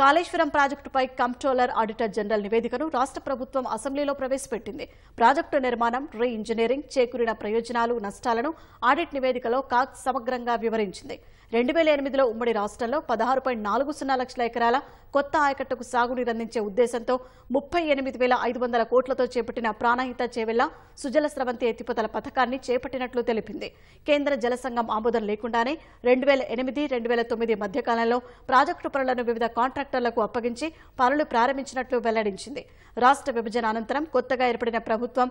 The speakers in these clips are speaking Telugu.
కాళేశ్వరం ప్రాజెక్టుపై కంప్ట్రోలర్ ఆడిటర్ జనరల్ నివేదికను రాష్ట్ర ప్రభుత్వం అసెంబ్లీలో ప్రవేశపెట్టింది ప్రాజెక్టు నిర్మాణం రీ ఇంజనీరింగ్ చేకూరిన ప్రయోజనాలు నష్టాలను ఆడిట్ నివేదికలో కాక్ సమగ్రంగా వివరించింది రెండు వేల ఎనిమిదిలో ఉమ్మడి రాష్ట్రంలో పదహారు పాయింట్ నాలుగు సున్నా లక్షల ఎకరాల కొత్త ఆయకట్టుకు సాగునీరందించే ఉద్దేశంతో ముప్పై ఎనిమిది వేల ఐదు వందల కోట్లతో చేపట్టిన ప్రాణహిత చేవెళ్ల సుజల స్రవంతి ఎత్తిపోతల పథకాన్ని చేపట్టినట్లు తెలిపింది కేంద్ర జల సంఘం ఆమోదం లేకుండానే రెండు వేల ఎనిమిది రెండు వేల తొమ్మిది మధ్యకాలంలో ప్రాజెక్టు పనులను వివిధ కాంట్రాక్ట్ కాంట్రాక్టర్లకు అప్పగించి పనులు ప్రారంభించినట్లు వెల్లడించింది రాష్ట్ర విభజన అనంతరం కొత్తగా ఏర్పడిన ప్రభుత్వం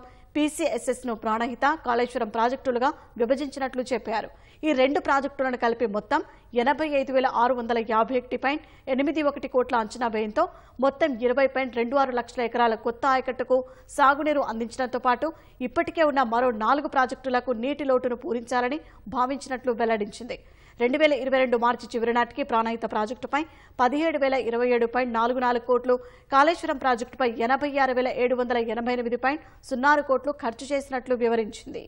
ను ప్రాణహిత కాళేశ్వరం ప్రాజెక్టులుగా విభజించినట్లు చెప్పారు ఈ రెండు ప్రాజెక్టులను కలిపి మొత్తం ఎనభై ఐదు వేల ఆరు వందల యాభై ఒకటి పాయింట్ ఎనిమిది ఒకటి కోట్ల అంచనా వ్యయంతో మొత్తం ఇరవై పాయింట్ రెండు ఆరు లక్షల ఎకరాల కొత్త ఆయకట్టుకు సాగునీరు అందించడంతో పాటు ఇప్పటికే ఉన్న మరో నాలుగు ప్రాజెక్టులకు నీటి లోటును పూరించాలని భావించినట్లు వెల్లడించింది రెండు వేల ఇరవై రెండు మార్చి చివరి నాటికి ప్రాణాయిత ప్రాజెక్టుపై పదిహేడు వేల ఇరవై ఏడు పాయింట్ నాలుగు నాలుగు కోట్లు కాళేశ్వరం ప్రాజెక్టుపై ఎనభై ఆరు వేల ఏడు వందల ఎనభై ఎనిమిది పాయింట్ సున్నారు కోట్లు ఖర్చు చేసినట్లు వివరించింది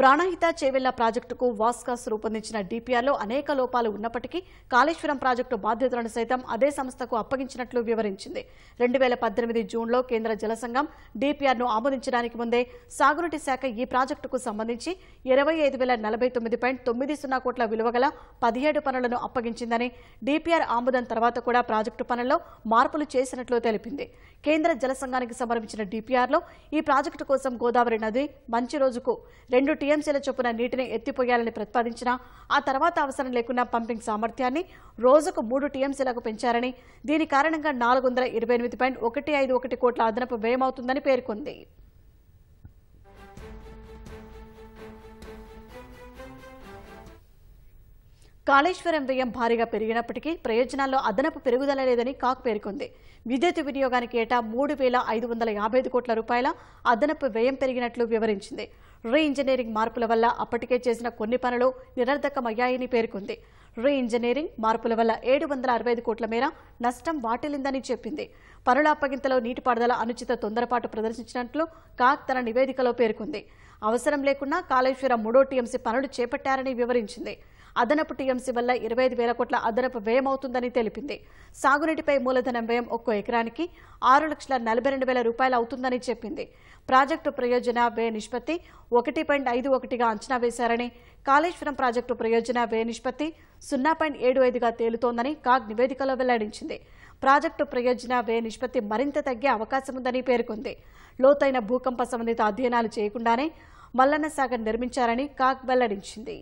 ప్రాణహిత చేవెళ్ల ప్రాజెక్టుకు వాస్కాస్ రూపొందించిన డీపీఆర్లో అనేక లోపాలు ఉన్నప్పటికీ కాళేశ్వరం ప్రాజెక్టు బాధ్యతలను సైతం అదే సంస్థకు అప్పగించినట్లు వివరించింది రెండు వేల పద్దెనిమిది జూన్లో కేంద్ర జలసంఘం డీపీఆర్ను ఆమోదించడానికి ముందే సాగునీటి శాఖ ఈ ప్రాజెక్టుకు సంబంధించి ఇరవై ఐదు వేల నలభై తొమ్మిది పాయింట్ తొమ్మిది సున్నా కోట్ల విలువగల పదిహేడు పనులను అప్పగించిందని డీపీఆర్ ఆమోదం తర్వాత కూడా ప్రాజెక్టు పనుల్లో మార్పులు చేసినట్లు తెలిపింది కేంద్ర జల సంఘానికి సమర్పించిన డిపిఆర్లో ఈ ప్రాజెక్టు కోసం గోదావరి నది మంచి రోజుకు రెండు టీఎంసీల చొప్పున నీటిని ఎత్తిపోయాలని ప్రతిపాదించిన ఆ తర్వాత అవసరం లేకుండా పంపింగ్ సామర్థ్యాన్ని రోజుకు మూడు టీఎంసీలకు పెంచారని దీని కారణంగా నాలుగు కోట్ల అదనపు వ్యయమవుతుందని పేర్కొంది కాళేశ్వరం వ్యయం భారీగా పెరిగినప్పటికీ ప్రయోజనాల్లో అదనపు పెరుగుదల లేదని కాక్ పేర్కొంది విద్యుత్ వినియోగానికి ఏటా మూడు వేల ఐదు వందల యాభై ఐదు కోట్ల రూపాయల అదనపు వ్యయం పెరిగినట్లు వివరించింది రీ ఇంజనీరింగ్ మార్పుల వల్ల అప్పటికే చేసిన కొన్ని పనులు నిరర్ధకమయ్యాయని పేర్కొంది రీ ఇంజనీరింగ్ మార్పుల వల్ల ఏడు వందల అరవై ఐదు కోట్ల మేర నష్టం వాటిల్లిందని చెప్పింది పనుల అప్పగింతలో నీటిపారుదల అనుచిత తొందరపాటు ప్రదర్శించినట్లు కాక్ తన నివేదికలో పేర్కొంది అవసరం లేకుండా కాళేశ్వరం మూడో టీఎంసీ పనులు చేపట్టారని వివరించింది అదనపు టీఎంసీ వల్ల ఇరవై ఐదు వేల కోట్ల అదనపు వ్యయం అవుతుందని తెలిపింది సాగునీటిపై మూలధనం వ్యయం ఒక్కో ఎకరానికి ఆరు లక్షల నలభై రెండు వేల రూపాయలు అవుతుందని చెప్పింది ప్రాజెక్టు ప్రయోజన వ్యయ నిష్పత్తి ఒకటి పాయింట్ ఐదు ఒకటిగా అంచనా వేశారని కాళేశ్వరం ప్రాజెక్టు ప్రయోజన వ్యయ నిష్పత్తి సున్నా పాయింట్ ఏడు ఐదుగా తేలుతోందని కాగ్ నివేదికలో వెల్లడించింది ప్రాజెక్టు ప్రయోజన వ్యయ నిష్పత్తి మరింత తగ్గే అవకాశం ఉందని పేర్కొంది లోతైన భూకంప సంబంధిత అధ్యయనాలు చేయకుండానే మల్లన్న సాగర్ నిర్మించారని కాగ్ వెల్లడించింది